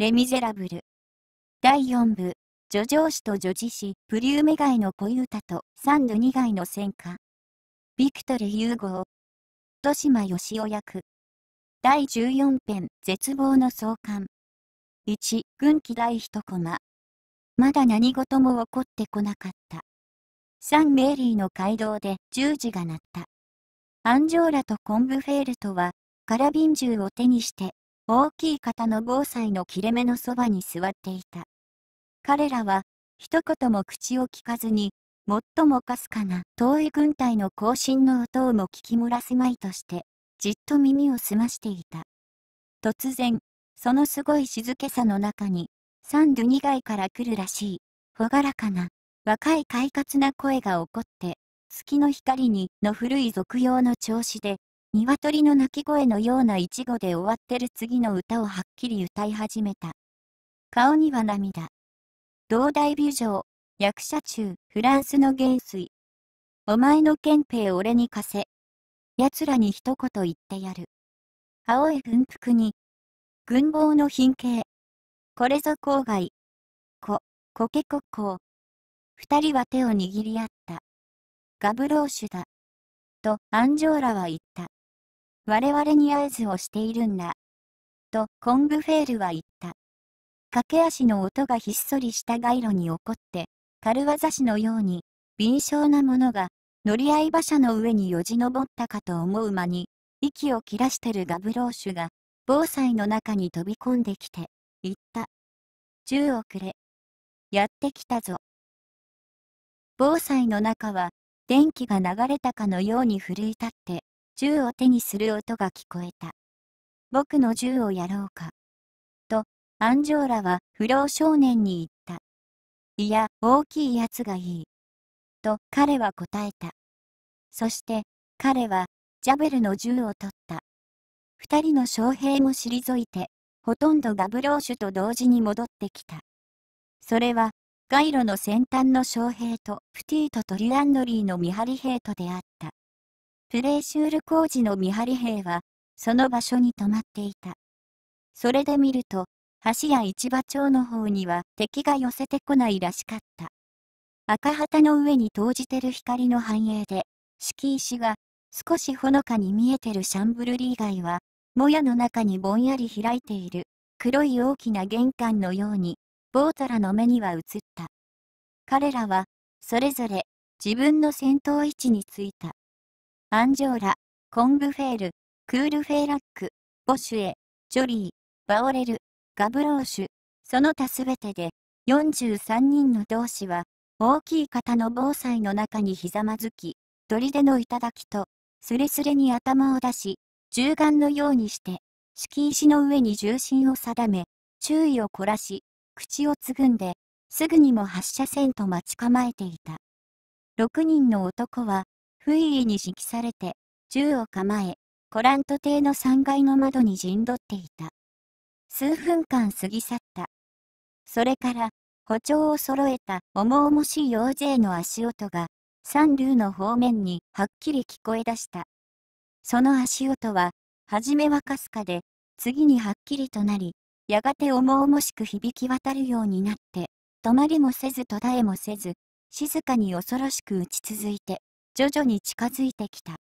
レ・ミゼラブル。第4部、叙情詩と叙事詩、プリューメ街の恋歌と、サンド2街の戦火。ビクトル・ユーゴー。豊島義雄役。第14編、絶望の創刊。1、軍旗第1コマ。まだ何事も起こってこなかった。サン・メーリーの街道で十字が鳴った。アンジョーラとコンブフェールトは、カラビン銃を手にして大きい方の防災の切れ目のそばに座っていた。彼らは、一言も口を聞かずに、最もかすかな遠い軍隊の行進の音をも聞き漏らすまいとして、じっと耳を澄ましていた。突然、そのすごい静けさの中に、サンドゥニ街から来るらしい、ほがらかな、若い快活な声が起こって、月の光にの古い俗用の調子で、鶏の鳴き声のようなイチゴで終わってる次の歌をはっきり歌い始めた。顔には涙。同大美女、役者中、フランスの元帥。お前の憲兵俺に貸せ。奴らに一言言ってやる。青い軍服に、軍帽の品形。これぞ郊外。こ、コケコッコ二人は手を握り合った。ガブローシュだ。と、アンジョーラは言った。我々に合図をしているんだ。と、コングフェールは言った。駆け足の音がひっそりした街路に起こって、軽業師のように、敏捷なものが、乗り合い馬車の上によじ登ったかと思う間に、息を切らしてるガブローシュが、防災の中に飛び込んできて、言った。銃をくれ。やってきたぞ。防災の中は、電気が流れたかのように奮い立って、銃を手にする音が聞こえた。僕の銃をやろうか。と、アンジョーラは不老少年に言った。いや、大きいやつがいい。と彼は答えた。そして彼はジャベルの銃を取った。二人の将兵も退いて、ほとんどガブローシュと同時に戻ってきた。それは、街路の先端の将兵とプティートとリュアンドリーの見張り兵とであった。プレイシュール工事の見張り兵は、その場所に止まっていた。それで見ると、橋や市場町の方には敵が寄せてこないらしかった。赤旗の上に投じてる光の繁栄で、敷石は、少しほのかに見えてるシャンブルリー街は、もやの中にぼんやり開いている、黒い大きな玄関のように、ボータラの目には映った。彼らは、それぞれ、自分の戦闘位置についた。アンジョーラ、コングフェール、クールフェーラック、ボシュエ、ジョリー、バオレル、ガブローシュ、その他すべてで、43人の同志は、大きい方の防災の中にひざまずき、砦の頂と、すれすれに頭を出し、銃眼のようにして、敷石の上に重心を定め、注意を凝らし、口をつぐんで、すぐにも発射線と待ち構えていた。6人の男は、不意に指揮されて、銃を構え、コラント邸の3階の窓に陣取っていた。数分間過ぎ去った。それから、歩調を揃えた重々しい大勢の足音が、三流の方面にはっきり聞こえ出した。その足音は、はじめはかすかで、次にはっきりとなり、やがて重々しく響き渡るようになって、止まりもせず途絶えもせず、静かに恐ろしく打ち続いて、徐々に近づいてきた。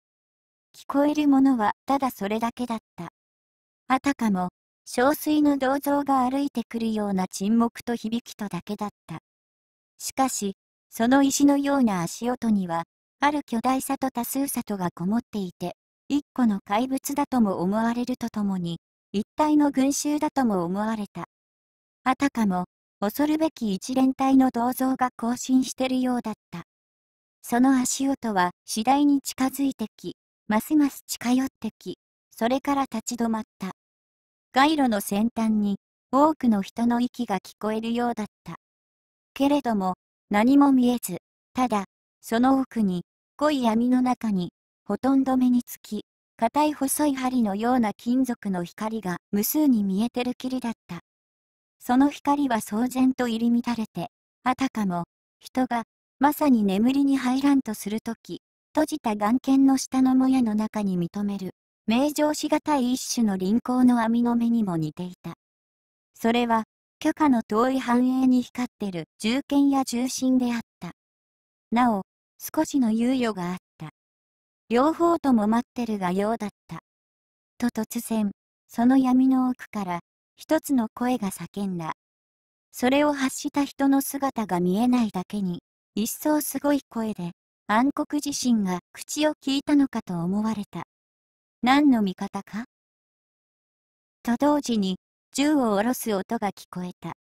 聞こえるものはただそれだけだった。あたかも、憔悴の銅像が歩いてくるような沈黙と響きとだけだった。しかし、その石のような足音には、ある巨大さと多数さとがこもっていて、一個の怪物だとも思われるとともに、一体の群衆だとも思われた。あたかも、恐るべき一連隊の銅像が行進してるようだった。その足音は次第に近づいてき、ますます近寄ってき、それから立ち止まった。街路の先端に多くの人の息が聞こえるようだった。けれども何も見えず、ただその奥に濃い闇の中にほとんど目につき、硬い細い針のような金属の光が無数に見えてるきりだった。その光は騒然と入り乱れて、あたかも人がまさに眠りに入らんとするとき、閉じた眼圏の下のもやの中に認める、名状しがたい一種の輪行の網の目にも似ていた。それは、許可の遠い繁栄に光ってる重剣や重心であった。なお、少しの猶予があった。両方とも待ってるがようだった。と突然、その闇の奥から、一つの声が叫んだ。それを発した人の姿が見えないだけに、一層すごい声で、暗黒自身が口を聞いたのかと思われた。何の味方かと同時に、銃を下ろす音が聞こえた。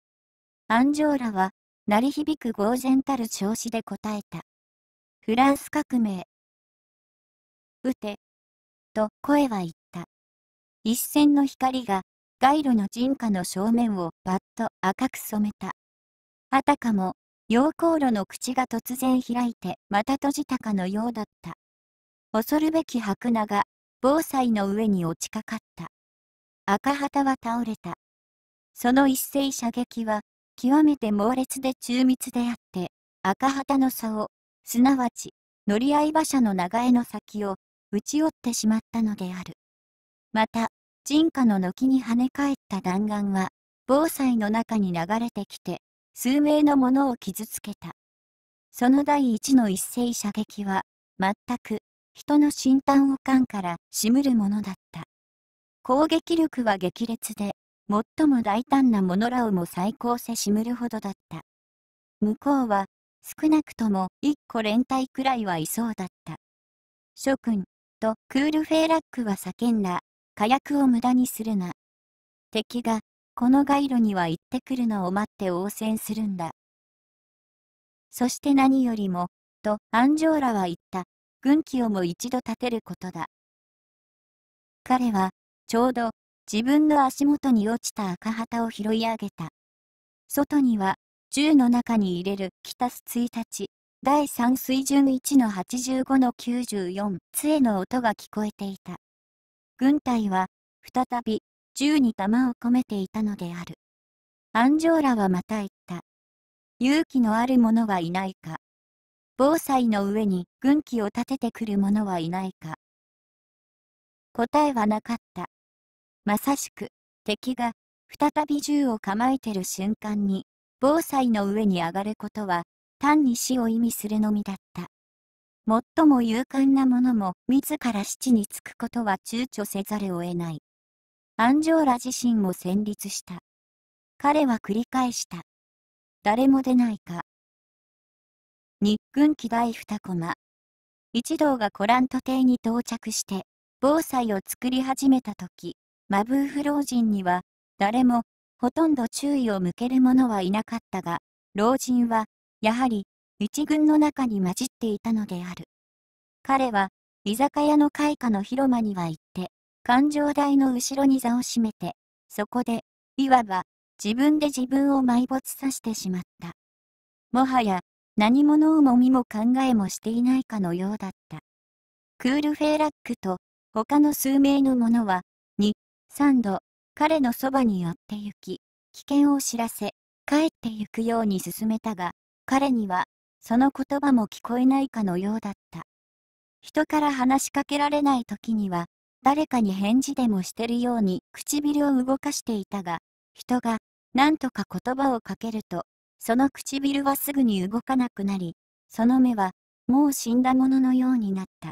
アンジョーラは、鳴り響く呆然たる調子で答えた。フランス革命。撃て。と声は言った。一線の光が、街路の人家の正面をバッと赤く染めた。あたかも陽光炉の口が突然開いて、また閉じたかのようだった。恐るべき白菜が、防災の上に落ちかかった。赤旗は倒れた。その一斉射撃は、極めて猛烈で中密であって、赤旗の差を、すなわち、乗り合い馬車の長江の先を、打ち折ってしまったのである。また、人家の軒に跳ね返った弾丸は、防災の中に流れてきて、数名の者を傷つけた。その第一の一斉射撃は、全く、人の心胆を感からしむるものだった。攻撃力は激烈で、最も大胆な者らをも最高せしむるほどだった。向こうは、少なくとも一個連帯くらいはいそうだった。諸君、とクールフェイラックは叫んだ、火薬を無駄にするな。敵がこの街路には行ってくるのを待って応戦するんだ。そして何よりも、とアンジョーラは言った、軍旗をも一度立てることだ。彼は、ちょうど、自分の足元に落ちた赤旗を拾い上げた。外には、銃の中に入れる北す1日、第3水準1の85の94杖の音が聞こえていた。軍隊は、再び、銃に弾を込めていたのである。アンジョーラはまた言った。勇気のある者はいないか。防災の上に軍旗を立ててくる者はいないか。答えはなかった。まさしく、敵が再び銃を構えてる瞬間に、防災の上に上がることは、単に死を意味するのみだった。最も勇敢な者も自ら死地につくことは躊躇せざるを得ない。アンジョーラ自身も戦慄した。彼は繰り返した。誰も出ないか。日軍機第二コマ。一同がコラント邸に到着して、防災を作り始めた時、マブーフ老人には、誰も、ほとんど注意を向ける者はいなかったが、老人は、やはり、一軍の中に混じっていたのである。彼は、居酒屋の開花の広間には行って、感情台の後ろに座を締めて、そこで、いわば、自分で自分を埋没させてしまった。もはや、何者をもみも考えもしていないかのようだった。クールフェーラックと、他の数名の者は、2、3度、彼のそばに寄って行き、危険を知らせ、帰って行くように進めたが、彼には、その言葉も聞こえないかのようだった。人から話しかけられない時には、誰かに返事でもしてるように唇を動かしていたが、人が、何とか言葉をかけると、その唇はすぐに動かなくなり、その目は、もう死んだもののようになった。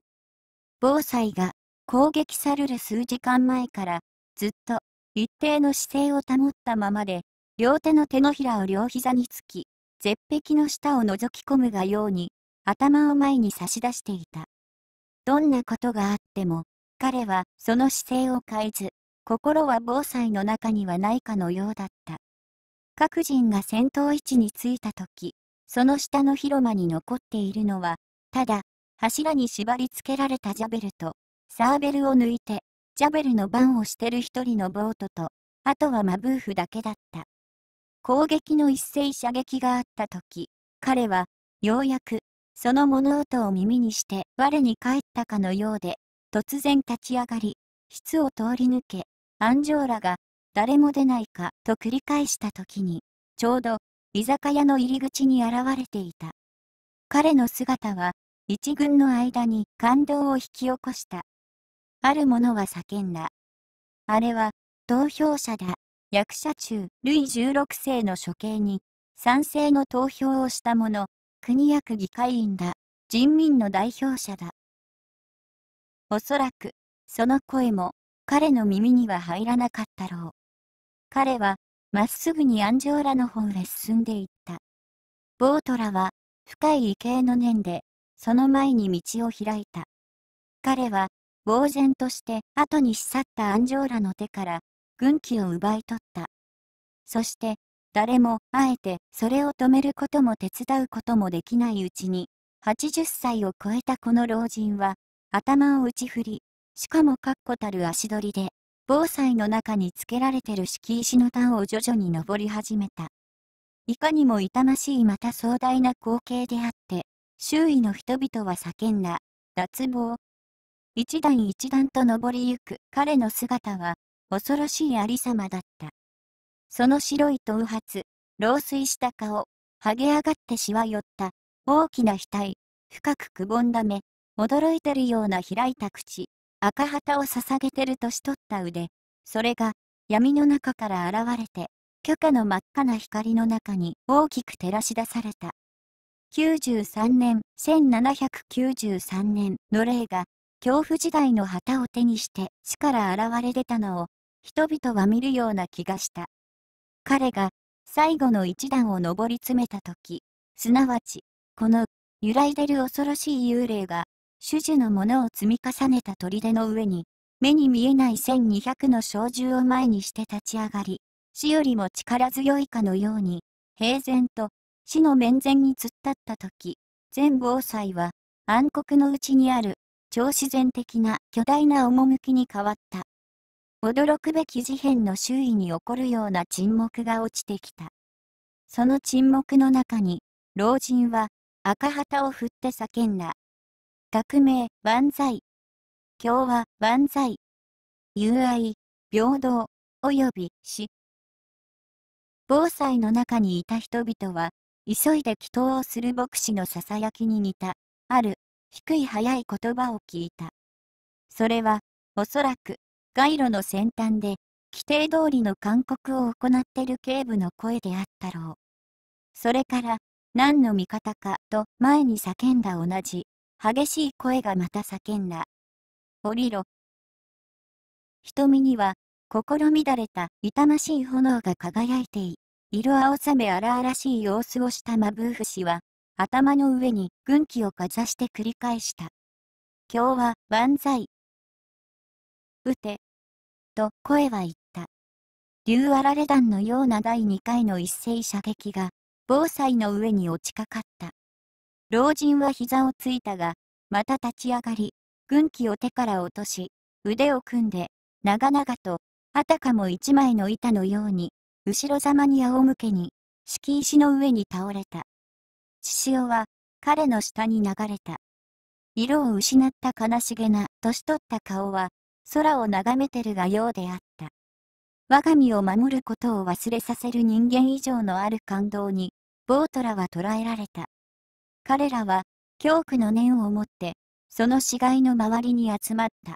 防災が、攻撃される数時間前から、ずっと、一定の姿勢を保ったままで、両手の手のひらを両膝につき、絶壁の下を覗き込むがように、頭を前に差し出していた。どんなことがあっても、彼はその姿勢を変えず、心は防災の中にはないかのようだった。各人が戦闘位置に着いた時、その下の広間に残っているのは、ただ、柱に縛り付けられたジャベルと、サーベルを抜いて、ジャベルの番をしてる一人のボートと、あとはマブーフだけだった。攻撃の一斉射撃があった時、彼は、ようやく、その物音を耳にして我に返ったかのようで、突然立ち上がり、室を通り抜け、アンジョーラが、誰も出ないかと繰り返した時に、ちょうど、居酒屋の入り口に現れていた。彼の姿は、一軍の間に感動を引き起こした。ある者は叫んだ。あれは、投票者だ。役者中、ルイ16世の処刑に、賛成の投票をした者、国役議会員だ。人民の代表者だ。おそらく、その声も、彼の耳には入らなかったろう。彼は、まっすぐにアンジョーラの方へ進んでいった。ボートラは、深い池敬の念で、その前に道を開いた。彼は、呆然として後にし去ったアンジョーラの手から軍旗を奪い取った。そして誰もあえてそれを止めることも手伝うこともできないうちに80歳を超えたこの老人は頭を打ち振り、しかも確固たる足取りで、防災の中につけられてる敷石の段を徐々に登り始めた。いかにも痛ましいまた壮大な光景であって、周囲の人々は叫んだ、脱帽。一段一段と登りゆく彼の姿は、恐ろしいありさまだった。その白い頭髪、老衰した顔、剥げ上がってしわ寄った、大きな額、深くくぼんだ目、驚いてるような開いた口、赤旗を捧げてる年取った腕、それが闇の中から現れて、許可の真っ赤な光の中に大きく照らし出された。93年、1793年の霊が、恐怖時代の旗を手にして死から現れ出たのを、人々は見るような気がした。彼が最後の一段を上り詰めた時、すなわち、この揺らいでる恐ろしい幽霊が種々のものを積み重ねた砦の上に、目に見えない1200の小銃を前にして立ち上がり、死よりも力強いかのように、平然と死の面前に突っ立った時、全防災は暗黒の内にある超自然的な巨大な趣に変わった。驚くべき事変の周囲に起こるような沈黙が落ちてきた。その沈黙の中に、老人は赤旗を振って叫んだ。学名、万歳。共和、万歳。友愛、平等、及び死。防災の中にいた人々は、急いで祈祷をする牧師のささやきに似た、ある、低い早い言葉を聞いた。それは、おそらく、街路の先端で、規定通りの勧告を行ってる警部の声であったろう。それから、何の味方かと前に叫んだ同じ激しい声がまた叫んだ。降りろ。瞳には、心乱れた痛ましい炎が輝いてい、色青さめ荒々しい様子をしたマブーフ氏は、頭の上に軍旗をかざして繰り返した。今日は万歳。撃て。と声は言った。竜あられ弾のような第2回の一斉射撃が、防災の上に落ちかかった。老人は膝をついたが、また立ち上がり、軍旗を手から落とし、腕を組んで、長々と、あたかも一枚の板のように、後ろざまに仰向けに、敷石の上に倒れた。父親は、彼の下に流れた。色を失った悲しげな、年取った顔は、空を眺めてるがようであった。我が身を守ることを忘れさせる人間以上のある感動に、ボートらは捕らえられた。彼らは、恐怖の念を持って、その死骸の周りに集まった。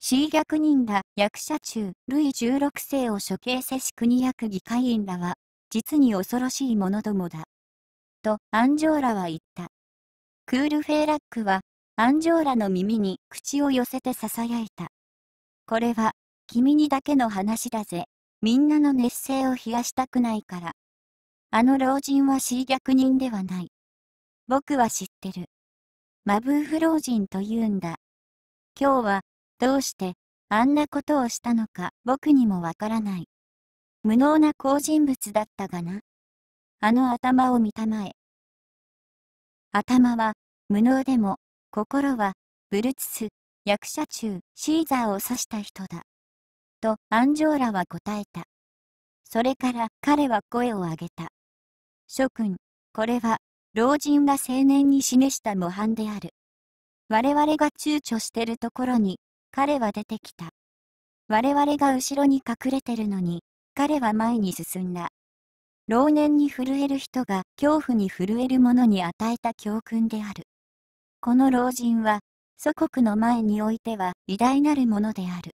c 逆人ら役者中、ルイ16世を処刑せし国役議会員らは、実に恐ろしい者どもだ。と、アンジョーラは言った。クールフェーラックは、アンジョーラの耳に口を寄せて囁いた。これは、君にだけの話だぜ。みんなの熱性を冷やしたくないから。あの老人は c 逆人ではない。僕は知ってる。マブーフ老人と言うんだ。今日は、どうして、あんなことをしたのか僕にもわからない。無能な好人物だったがな。あの頭を見たまえ。頭は、無能でも、心は、ブルツス、役者中、シーザーを刺した人だ。と、アンジョーラは答えた。それから彼は声を上げた。諸君、これは老人が青年に示した模範である。我々が躊躇してるところに、彼は出てきた。我々が後ろに隠れてるのに、彼は前に進んだ。老年に震える人が恐怖に震える者に与えた教訓である。この老人は、祖国の前においては偉大なるものである。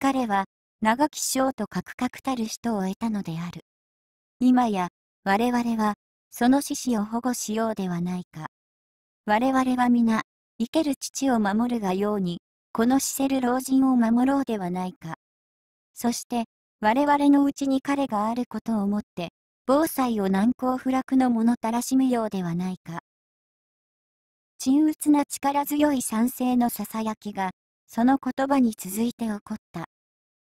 彼は、長き章とカクカクたる人を得たのである。今や、我々は、その獅子を保護しようではないか。我々は皆、生ける父を守るがように、この死せる老人を守ろうではないか。そして、我々のうちに彼があることをもって、防災を難攻不落のものたらしむようではないか。沈鬱な力強い賛成のささやきが、その言葉に続いて起こった。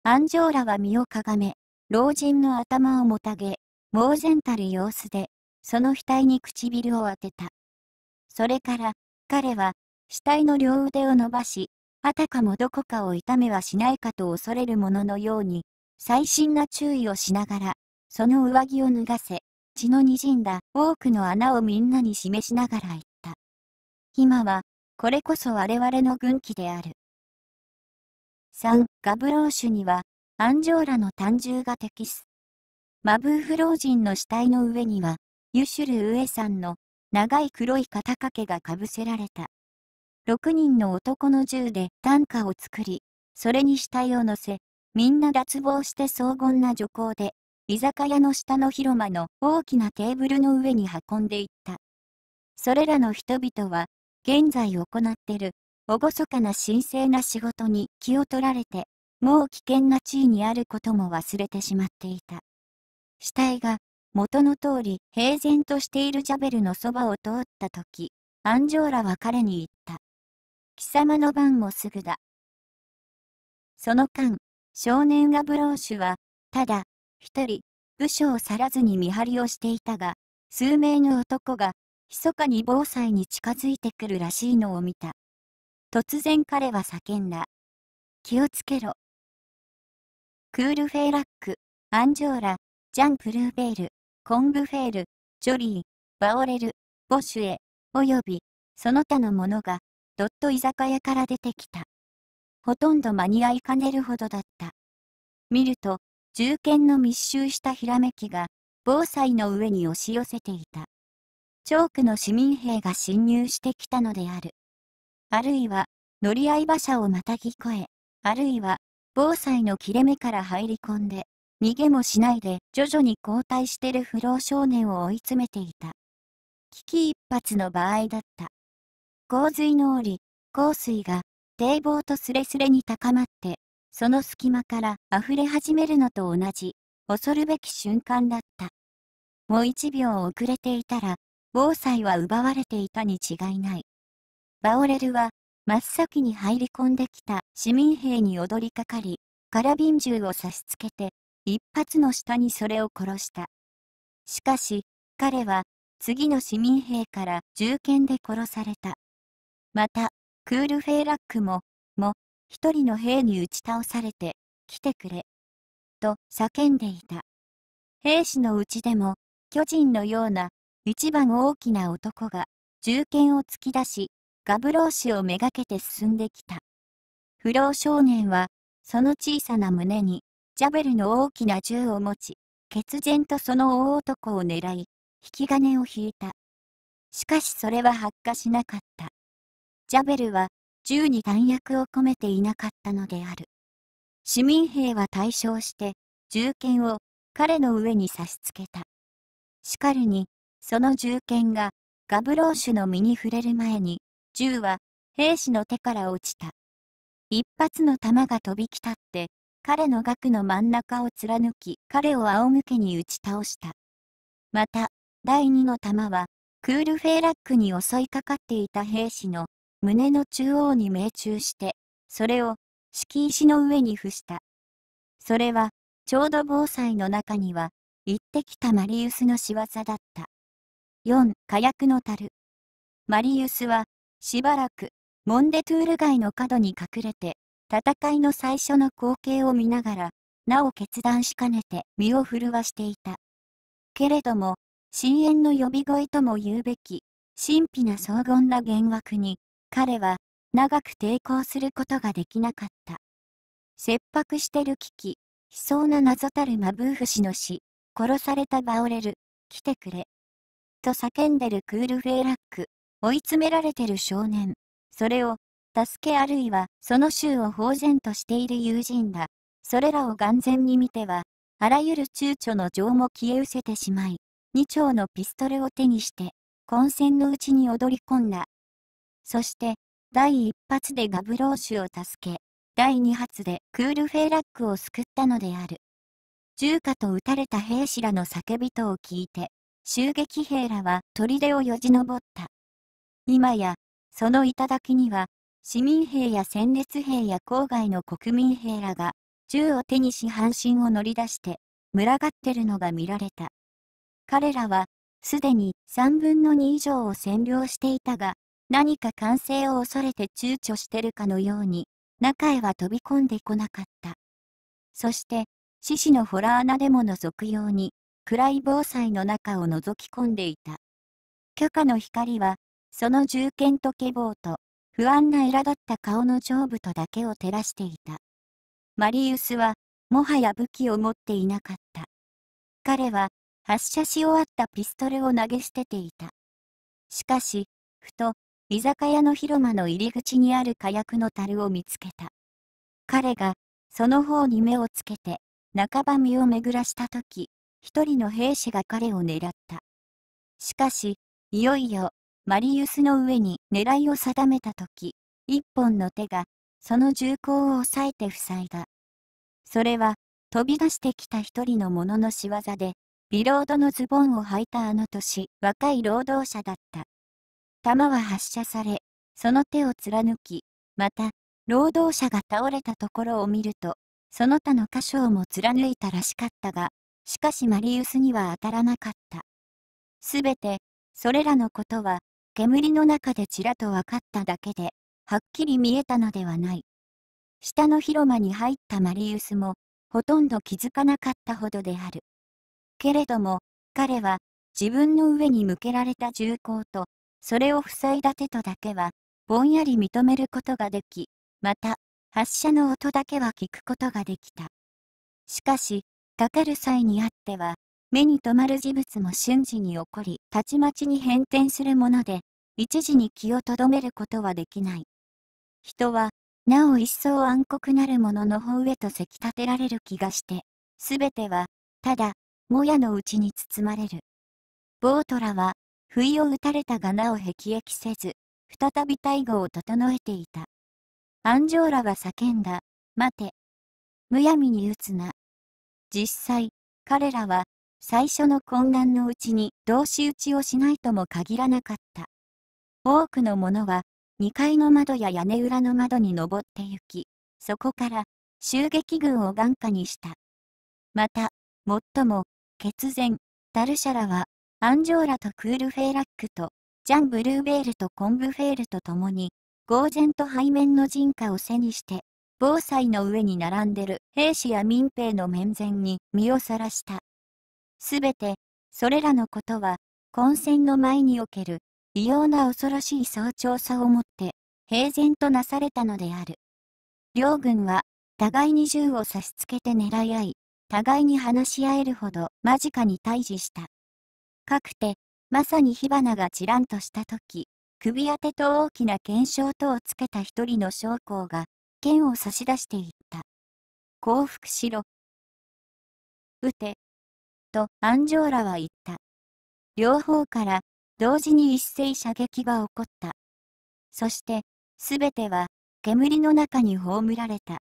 アンジョーラは身をかがめ、老人の頭をもたげ、猛然たる様子で、その額に唇を当てた。それから、彼は、死体の両腕を伸ばし、あたかもどこかを痛めはしないかと恐れるもののように、細心な注意をしながら、その上着を脱がせ、血のにじんだ多くの穴をみんなに示しながら言った。今は、これこそ我々の軍旗である。3. ガブローシュには、アンジョーラの単銃が適す。マブーフ老人の死体の上には、ユシュル・ウエさんの長い黒い肩掛けがかぶせられた。6人の男の銃で短歌を作り、それに死体を乗せ、みんな脱帽して荘厳な徐行で、居酒屋の下の広間の大きなテーブルの上に運んでいった。それらの人々は、現在行ってる、厳かな神聖な仕事に気を取られて、もう危険な地位にあることも忘れてしまっていた。死体が元の通り平然としているジャベルのそばを通った時、アンジョーラは彼に言った。貴様の番もすぐだ。その間、少年ラブローシュは、ただ、一人、部署を去らずに見張りをしていたが、数名の男が、密かに防災に近づいてくるらしいのを見た。突然彼は叫んだ。気をつけろ。クールフェイラック、アンジョーラ、ジャン・プルーベール、コングフェール、ジョリー、バオレル、ボシュエ、および、その他のものが、どっと居酒屋から出てきた。ほとんど間に合いかねるほどだった。見ると、銃剣の密集したひらめきが、防災の上に押し寄せていた。チョークの市民兵が侵入してきたのである。あるいは、乗り合い馬車をまたぎ越え、あるいは、防災の切れ目から入り込んで、逃げもしないで徐々に後退してる不老少年を追い詰めていた。危機一髪の場合だった。洪水の折、洪水が堤防とすれすれに高まって、その隙間から溢れ始めるのと同じ、恐るべき瞬間だった。もう一秒遅れていたら、防災は奪われていたに違いない。バオレルは、真っ先に入り込んできた市民兵に踊りかかり、カラビン銃を差し付けて一発の下にそれを殺した。しかし、彼は、次の市民兵から銃剣で殺された。また、クールフェイラックも、も、一人の兵に打ち倒されて、来てくれ。と叫んでいた。兵士のうちでも、巨人のような、一番大きな男が、銃剣を突き出し、ガブロー氏をめがけて進んできた。不老少年は、その小さな胸に、ジャベルの大きな銃を持ち、血然とその大男を狙い、引き金を引いた。しかしそれは発火しなかった。ジャベルは銃に弾薬を込めていなかったのである。市民兵は対象して銃剣を彼の上に差し付けた。しかるに、その銃剣がガブローシュの身に触れる前に、銃は兵士の手から落ちた。一発の弾が飛びきたって、彼の額の真ん中を貫き、彼を仰向けに打ち倒した。また、第二の弾は、クールフェーラックに襲いかかっていた兵士の胸の中央に命中して、それを敷石の上に伏した。それは、ちょうど防災の中には、行ってきたマリウスの仕業だった。4. 火薬の樽。マリウスは、しばらく、モンデトゥール街の角に隠れて、戦いの最初の光景を見ながら、なお決断しかねて身を震わしていた。けれども、深淵の呼び声とも言うべき、神秘な荘厳な幻惑に、彼は、長く抵抗することができなかった。切迫してる危機、悲壮な謎たるマブーフ氏の死、殺されたバオレル、来てくれ。と叫んでるクールフェイラック、追い詰められてる少年。それを、助けあるいはその衆を法然としている友人だ。それらを眼前に見ては、あらゆる躊躇の情も消え失せてしまい、二丁のピストルを手にして、混戦のうちに踊り込んだ。そして、第一発でガブローシュを助け、第二発でクールフェイラックを救ったのである。銃火と撃たれた兵士らの叫びとを聞いて、襲撃兵らは砦をよじ登った。今や、その頂には市民兵や戦列兵や郊外の国民兵らが、銃を手にし半身を乗り出して、群がってるのが見られた。彼らは、すでに3分の2以上を占領していたが、何か完成を恐れて躊躇してるかのように、中へは飛び込んでこなかった。そして、獅子のホラー穴でも覗くように、暗い防災の中を覗き込んでいた。許可の光は、その銃剣とケボと、不安な苛立った顔の上部とだけを照らしていた。マリウスは、もはや武器を持っていなかった。彼は、発射し終わったピストルを投げ捨てていた。しかし、ふと、居酒屋の広間の入り口にある火薬の樽を見つけた。彼が、その方に目をつけて、半ば身を巡らした時、一人の兵士が彼を狙った。しかし、いよいよ、マリウスの上に狙いを定めた時、一本の手が、その銃口を押さえて塞いだ。それは、飛び出してきた一人の者の仕業で、ビロードのズボンを履いたあの年、若い労働者だった。弾は発射され、その手を貫き、また、労働者が倒れたところを見ると、その他の箇所をも貫いたらしかったが、しかしマリウスには当たらなかった。すべて、それらのことは、煙の中でちらと分かっただけで、はっきり見えたのではない。下の広間に入ったマリウスも、ほとんど気づかなかったほどである。けれども、彼は、自分の上に向けられた銃口と、それを塞いだ手とだけは、ぼんやり認めることができ、また、発射の音だけは聞くことができた。しかし、かかる際にあっては、目に留まる事物も瞬時に起こり、たちまちに変転するもので、一時に気をとどめることはできない。人は、なお一層暗黒なるものの方へとせき立てられる気がして、すべては、ただ、もやのうちに包まれる。ボートらは、不意を打たれたがなお辟易せず、再び大悟を整えていた。アンジョーは叫んだ、待て。むやみに打つな。実際、彼らは、最初の混乱のうちに同士打ちをしないとも限らなかった。多くの者は、2階の窓や屋根裏の窓に登って行き、そこから襲撃軍を眼下にした。また、もっとも、血前、ダルシャラは、アンジョーラとクールフェーラックと、ジャン・ブルーベールとコンブフェールと共に、豪然と背面の人家を背にして、防災の上に並んでる兵士や民兵の面前に身をさらした。すべて、それらのことは、混戦の前における異様な恐ろしい早朝さをもって、平然となされたのである。両軍は、互いに銃を差し付けて狙い合い、互いに話し合えるほど間近に対峙した。かくて、まさに火花がちらんとした時、首当てと大きな剣賞とをつけた一人の将校が、剣を差し出していった。降伏しろ。撃て。と、安城らは言った。両方から同時に一斉射撃が起こった。そして、すべては、煙の中に葬られた。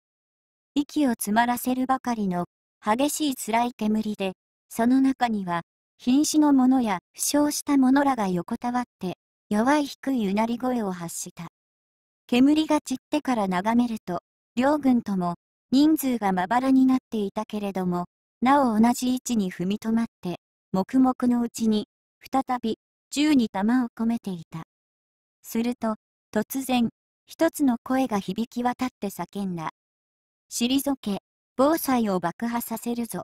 息を詰まらせるばかりの、激しい辛い煙で、その中には、瀕死の者や負傷した者らが横たわって、弱い低いうなり声を発した。煙が散ってから眺めると、両軍とも、人数がまばらになっていたけれども、なお同じ位置に踏みとまって、黙々のうちに、再び、銃に弾を込めていた。すると、突然、一つの声が響き渡って叫んだ。退け、防災を爆破させるぞ。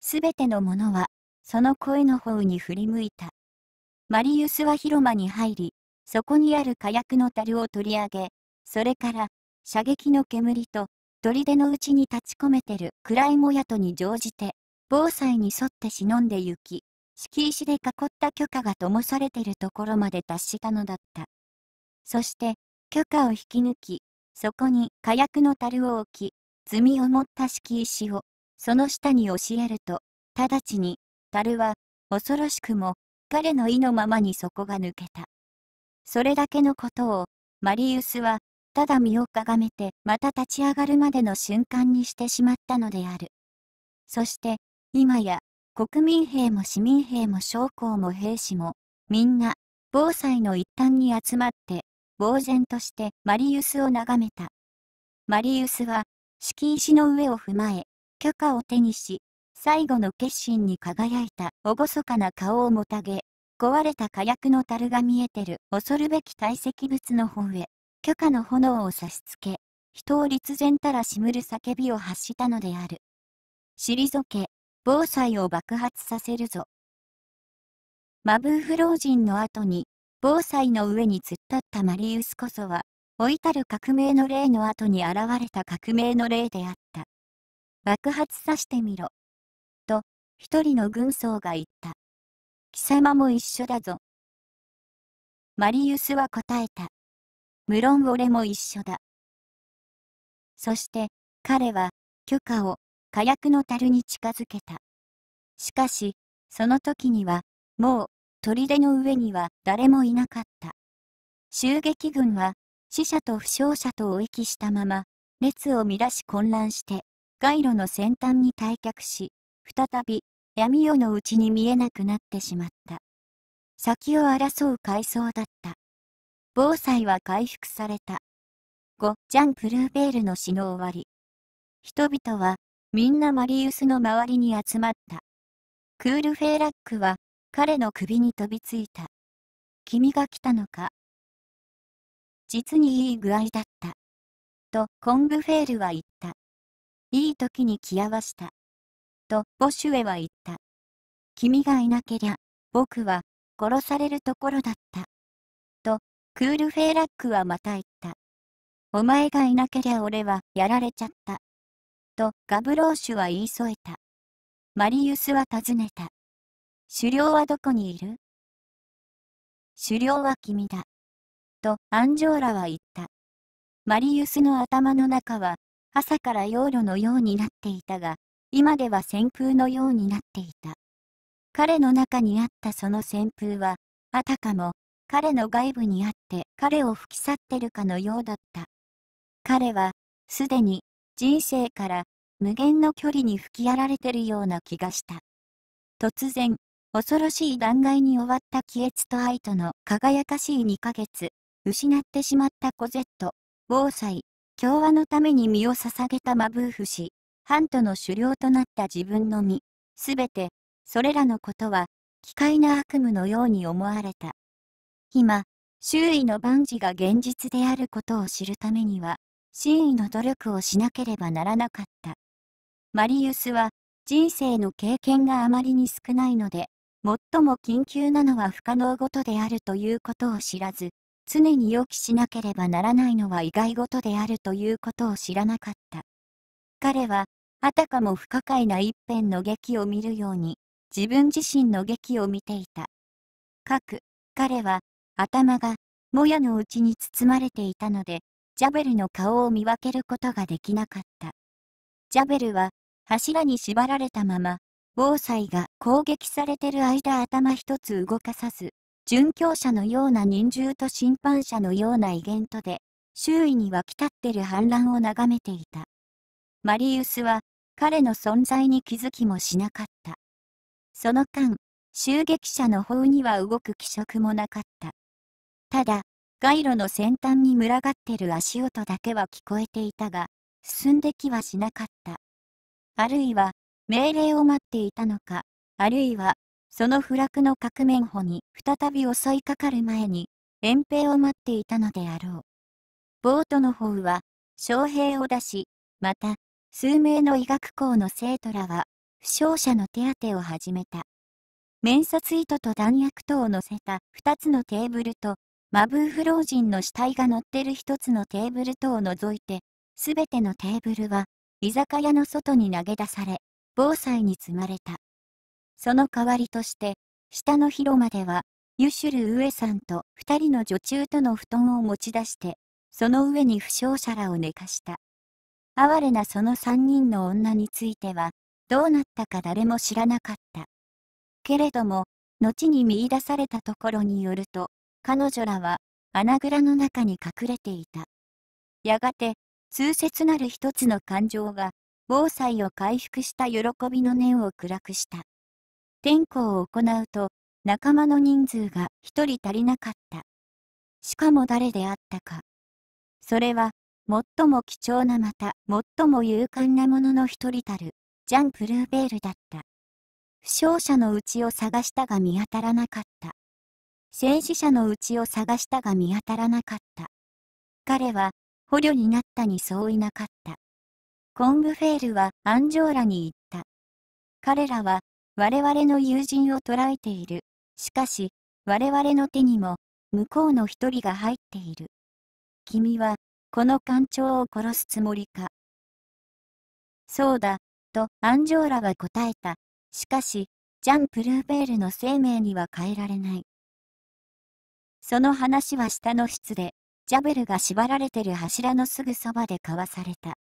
すべてのものは、その声の方に振り向いた。マリウスは広間に入り、そこにある火薬の樽を取り上げ、それから、射撃の煙と、砦の内に立ち込めてる暗いもやとに乗じて、防災に沿って忍んで行き、敷石で囲った許可が灯されているところまで達したのだった。そして許可を引き抜き、そこに火薬の樽を置き、積を持った敷石をその下に教えると、直ちに樽は恐ろしくも彼の意のままに底が抜けた。それだけのことをマリウスはただ身をかがめてまた立ち上がるまでの瞬間にしてしまったのである。そして今や国民兵も市民兵も将校も兵士も、みんな、防災の一端に集まって、呆然としてマリウスを眺めた。マリウスは、敷石の上を踏まえ、許可を手にし、最後の決心に輝いた厳かな顔をもたげ、壊れた火薬の樽が見えてる恐るべき堆積物の方へ、許可の炎を差し付け、人を立然たらしむる叫びを発したのである。退け、防災を爆発させるぞ。マブーフ老人の後に、防災の上に突っ立ったマリウスこそは、老いたる革命の霊の後に現れた革命の霊であった。爆発さしてみろ。と、一人の軍曹が言った。貴様も一緒だぞ。マリウスは答えた。無論俺も一緒だ。そして、彼は、許可を、火薬の樽に近づけた。しかし、その時には、もう、砦の上には誰もいなかった。襲撃軍は、死者と負傷者とをきしたまま、列を乱し混乱して、街路の先端に退却し、再び、闇夜のうちに見えなくなってしまった。先を争う階層だった。防災は回復された。5ジャン・プルーベールの死の終わり。人々はみんなマリウスの周りに集まった。クールフェーラックは、彼の首に飛びついた。君が来たのか。実にいい具合だった。と、コングフェールは言った。いい時に来合わした。と、ボシュエは言った。君がいなけりゃ、僕は、殺されるところだった。と、クールフェーラックはまた言った。お前がいなけりゃ俺は、やられちゃった。とガブローシュは言い添えた。マリウスは尋ねた。狩猟はどこにいる狩猟は君だ。とアンジョーラは言った。マリウスの頭の中は朝から養路のようになっていたが、今では旋風のようになっていた。彼の中にあったその旋風は、あたかも彼の外部にあって彼を吹き去ってるかのようだった。彼は、すでに人生から無限の距離に吹き荒られてるような気がした。突然、恐ろしい断崖に終わった気エと愛との輝かしい2ヶ月、失ってしまったコゼット、防災、共和のために身を捧げたマブーフ氏、ハントの狩猟となった自分の身、すべて、それらのことは、奇怪な悪夢のように思われた。今、周囲の万事が現実であることを知るためには、真意の努力をしなければならなかった。マリウスは人生の経験があまりに少ないので、最も緊急なのは不可能ごとであるということを知らず、常に予期しなければならないのは意外ごとであるということを知らなかった。彼は、あたかも不可解な一辺の劇を見るように、自分自身の劇を見ていた。かく、彼は、頭が、もやのうちに包まれていたので、ジャベルの顔を見分けることができなかった。ジャベルは柱に縛られたまま、防災が攻撃されてる間頭一つ動かさず、殉教者のような忍獣と審判者のようなイベントで、周囲に沸き立ってる反乱を眺めていた。マリウスは彼の存在に気づきもしなかった。その間、襲撃者の方には動く気色もなかった。ただ、街路の先端に群がってる足音だけは聞こえていたが、進んできはしなかった。あるいは、命令を待っていたのか、あるいは、その不落の革命歩に再び襲いかかる前に、遠兵を待っていたのであろう。ボートの方は、将兵を出し、また、数名の医学校の生徒らは、負傷者の手当てを始めた。面接糸と弾薬等を乗せた2つのテーブルとマブーフ老人の死体が乗ってる一つのテーブル等を除いて、すべてのテーブルは、居酒屋の外に投げ出され、防災に積まれた。その代わりとして、下の広間では、ユシュル・ウエさんと二人の女中との布団を持ち出して、その上に負傷者らを寝かした。哀れなその三人の女については、どうなったか誰も知らなかった。けれども、後に見出されたところによると、彼女らは穴蔵の中に隠れていた。やがて、痛切なる一つの感情が、防災を回復した喜びの念を暗くした。天候を行うと、仲間の人数が一人足りなかった。しかも誰であったか。それは、最も貴重なまた、最も勇敢なものの一人たる、ジャン・プルーベールだった。負傷者のうちを探したが見当たらなかった。戦死者のうちを探したが見当たらなかった。彼は捕虜になったに相違なかった。コングフェールはアンジョーラに言った。彼らは我々の友人を捕らえている。しかし、我々の手にも向こうの一人が入っている。君はこの艦長を殺すつもりか。そうだ、とアンジョーラは答えた。しかし、ジャン・プルーベールの生命には変えられない。その話は下の室で、ジャベルが縛られてる柱のすぐそばで交わされた。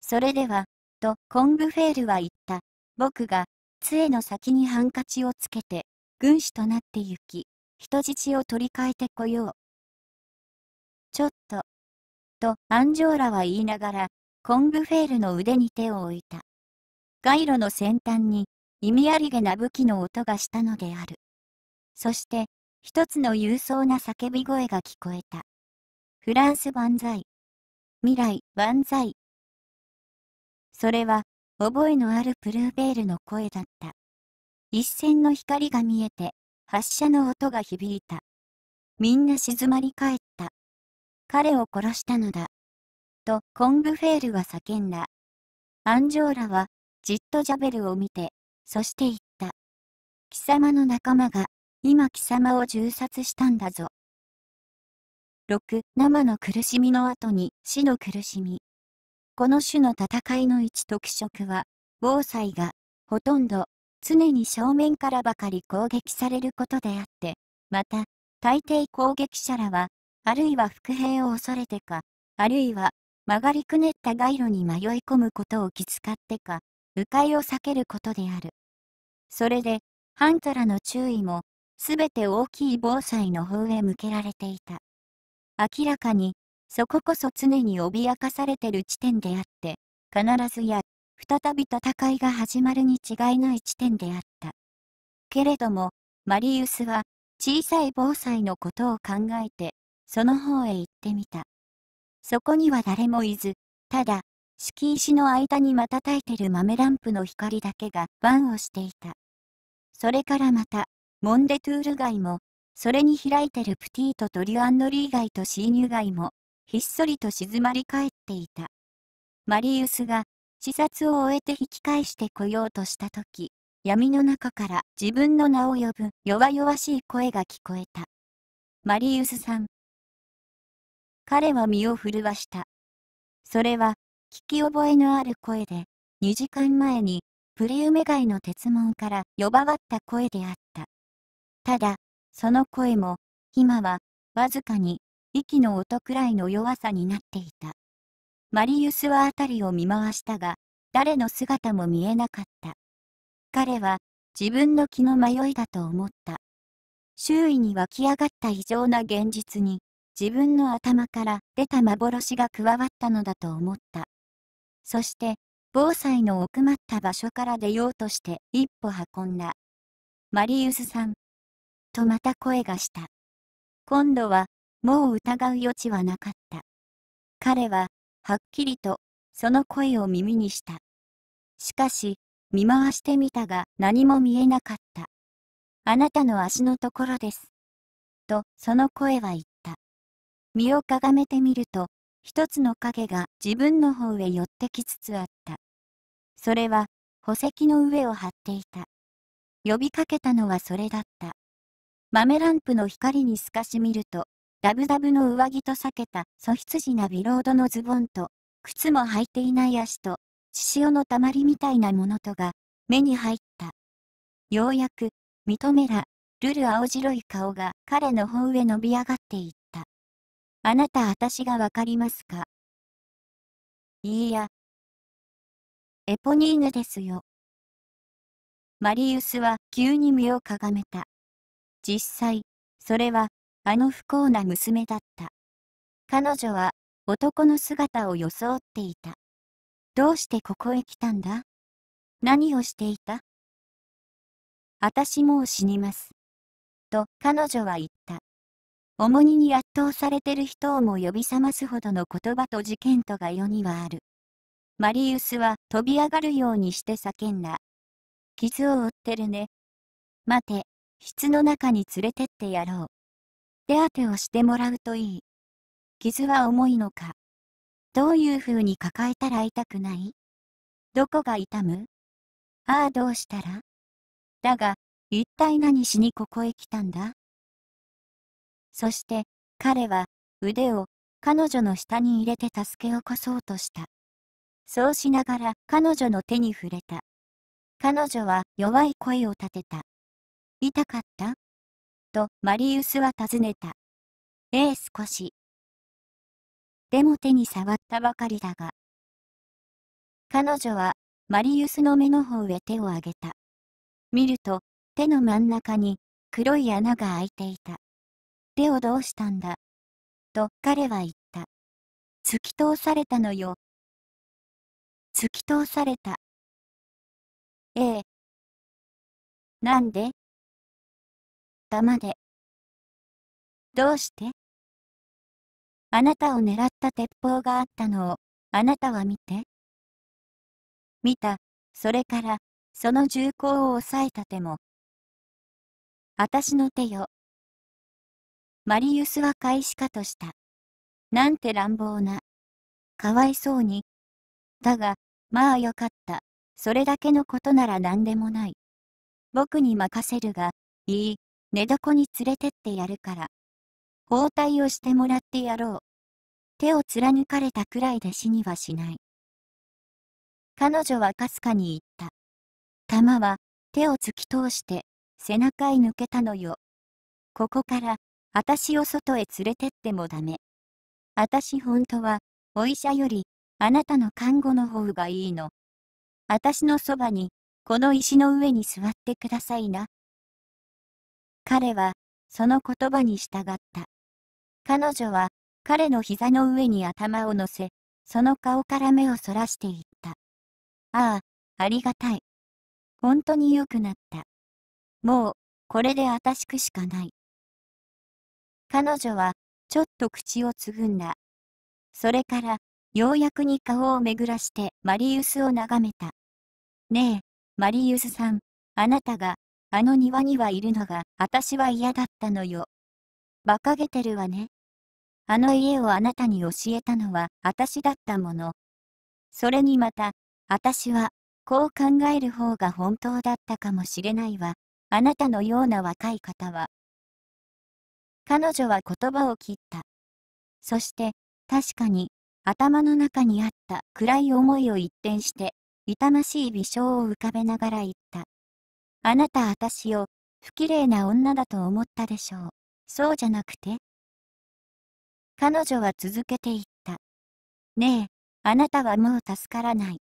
それでは、とコングフェールは言った。僕が、杖の先にハンカチをつけて、軍師となって行き、人質を取り替えてこよう。ちょっと、とアンジョーラは言いながら、コングフェールの腕に手を置いた。街路の先端に、意味ありげな武器の音がしたのである。そして、一つの勇壮な叫び声が聞こえた。フランス万歳。未来万歳。それは、覚えのあるプルーベールの声だった。一線の光が見えて、発射の音が響いた。みんな静まり返った。彼を殺したのだ。と、コングフェールは叫んだ。アンジョーラは、じっとジャベルを見て、そして言った。貴様の仲間が、今貴様を銃殺したんだぞ。6、生の苦しみの後に死の苦しみ。この種の戦いの一特色は、防災が、ほとんど、常に正面からばかり攻撃されることであって、また、大抵攻撃者らは、あるいは伏兵を恐れてか、あるいは、曲がりくねった街路に迷い込むことを気遣ってか、迂回を避けることである。それで、ハンタらの注意も、すべて大きい防災の方へ向けられていた。明らかに、そここそ常に脅かされてる地点であって、必ずや、再び戦いが始まるに違いない地点であった。けれども、マリウスは、小さい防災のことを考えて、その方へ行ってみた。そこには誰もいず、ただ、敷石の間に瞬いてる豆ランプの光だけが、ワンをしていた。それからまた、モンデトゥール街も、それに開いてるプティートとリュアンドリー街とシーニュ街も、ひっそりと静まり返っていた。マリウスが、視察を終えて引き返してこようとした時、闇の中から自分の名を呼ぶ弱々しい声が聞こえた。マリウスさん。彼は身を震わした。それは、聞き覚えのある声で、2時間前に、プレウメ街の鉄門から呼ばわった声であった。ただ、その声も、今は、わずかに、息の音くらいの弱さになっていた。マリウスは辺りを見回したが、誰の姿も見えなかった。彼は、自分の気の迷いだと思った。周囲に湧き上がった異常な現実に、自分の頭から出た幻が加わったのだと思った。そして、防災の奥まった場所から出ようとして一歩運んだ。マリウスさん、とまた声がした。今度は、もう疑う余地はなかった。彼は、はっきりと、その声を耳にした。しかし、見回してみたが何も見えなかった。あなたの足のところです。と、その声は言った。身をかがめてみると、一つの影が自分の方へ寄ってきつつあった。それは、戸石の上を張っていた。呼びかけたのはそれだった。豆ランプの光に透かし見ると、ダブダブの上着と避けた素羊なビロードのズボンと、靴も履いていない足と、血潮のたまりみたいなものとが、目に入った。ようやく、認めら、ルル青白い顔が彼の方へ伸び上がっていった。あなた私がわかりますかいいや。エポニーヌですよ。マリウスは急に身をかがめた。実際、それは、あの不幸な娘だった。彼女は、男の姿を装っていた。どうしてここへ来たんだ何をしていた私もう死にます。と彼女は言った。重荷に圧倒されてる人をも呼び覚ますほどの言葉と事件とが世にはある。マリウスは飛び上がるようにして叫んだ。傷を負ってるね。待て、室の中に連れてってやろう。手当てをしてもらうといい。傷は重いのか。どういう風に抱えたら痛くないどこが痛むああどうしたらだが、一体何しにここへ来たんだそして彼は腕を彼女の下に入れて助け起こそうとした。そうしながら彼女の手に触れた。彼女は弱い声を立てた。痛かったとマリウスは尋ねた。ええ少し。でも手に触ったばかりだが。彼女はマリウスの目の方へ手を上げた。見ると手の真ん中に黒い穴が開いていた。手をどうしたんだと彼は言った。突き通されたのよ。突き通された。ええ。なんで頭で。どうしてあなたを狙った鉄砲があったのを、あなたは見て。見た、それから、その銃口を押さえた手も。あたしの手よ。マリウスは開始かとした。なんて乱暴な。かわいそうに。だが、まあよかった。それだけのことなら何でもない。僕に任せるが、いい。寝床に連れてってやるから。包帯をしてもらってやろう。手を貫かれたくらいで死にはしない。彼女はかすかに言った。弾は手を突き通して背中へ抜けたのよ。ここから私を外へ連れてってもダメ。私本当はお医者よりあなたの看護の方がいいの。私のそばにこの石の上に座ってくださいな。彼は、その言葉に従った。彼女は、彼の膝の上に頭を乗せ、その顔から目をそらしていった。ああ、ありがたい。本当に良くなった。もう、これであたしくしかない。彼女は、ちょっと口をつぐんだ。それから、ようやくに顔を巡らしてマリウスを眺めた。ねえ、マリウスさん、あなたがあの庭にはいるのが、あたしは嫌だったのよ。馬鹿げてるわね。あの家をあなたに教えたのは、あたしだったもの。それにまた、あたしは、こう考える方が本当だったかもしれないわ。あなたのような若い方は。彼女は言葉を切った。そして、確かに、頭の中にあった暗い思いを一転して、痛ましい微笑を浮かべながら言った。あなたあたしを不綺麗な女だと思ったでしょう。そうじゃなくて彼女は続けていった。ねえ、あなたはもう助からない。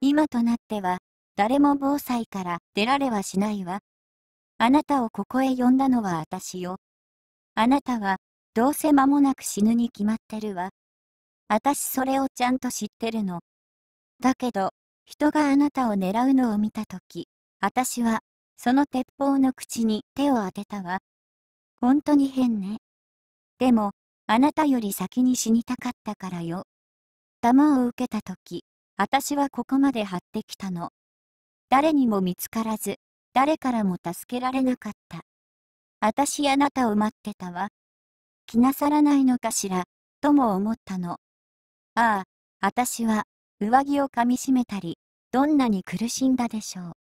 今となっては、誰も防災から出られはしないわ。あなたをここへ呼んだのはあたしよ。あなたは、どうせ間もなく死ぬに決まってるわ。あたしそれをちゃんと知ってるの。だけど、人があなたを狙うのを見たとき、私は、その鉄砲の口に手を当てたわ。本当に変ね。でも、あなたより先に死にたかったからよ。弾を受けた時、私はここまで張ってきたの。誰にも見つからず、誰からも助けられなかった。私あなたを待ってたわ。来なさらないのかしら、とも思ったの。ああ、私は、上着をかみしめたり、どんなに苦しんだでしょう。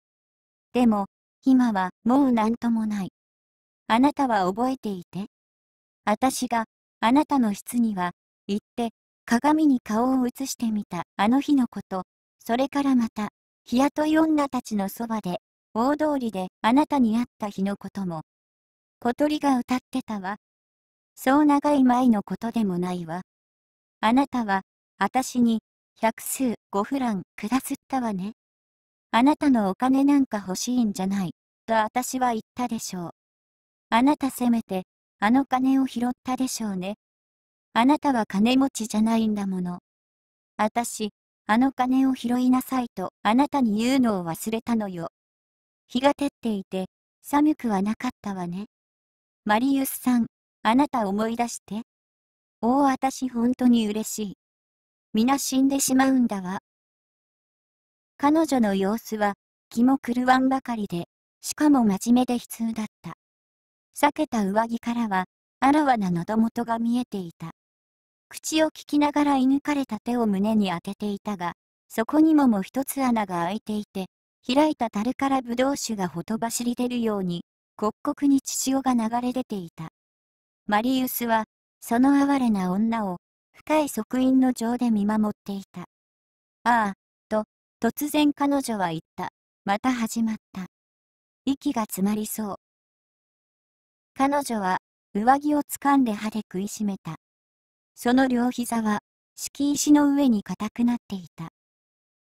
でも、今はもう何ともない。あなたは覚えていて。私があなたの室には行って鏡に顔を映してみたあの日のこと、それからまた、日雇い女たちのそばで、大通りであなたに会った日のことも。小鳥が歌ってたわ。そう長い前のことでもないわ。あなたは、あたしに、百数五フランくだすったわね。あなたのお金なんか欲しいんじゃない、と私は言ったでしょう。あなたせめて、あの金を拾ったでしょうね。あなたは金持ちじゃないんだもの。あたし、あの金を拾いなさいとあなたに言うのを忘れたのよ。日が照っていて、寒くはなかったわね。マリウスさん、あなた思い出して。おお、あたし本当に嬉しい。皆死んでしまうんだわ。彼女の様子は気も狂わんばかりで、しかも真面目で悲痛だった。避けた上着からは、あらわな喉元が見えていた。口を聞きながら射抜かれた手を胸に当てていたが、そこにももう一つ穴が開いていて、開いた樽からぶどう酒がほとばしり出るように、刻々に血潮が流れ出ていた。マリウスは、その哀れな女を、深い即院の情で見守っていた。ああ、突然彼女は言った。また始まった。息が詰まりそう。彼女は上着を掴んで歯で食いしめた。その両膝は敷石の上に固くなっていた。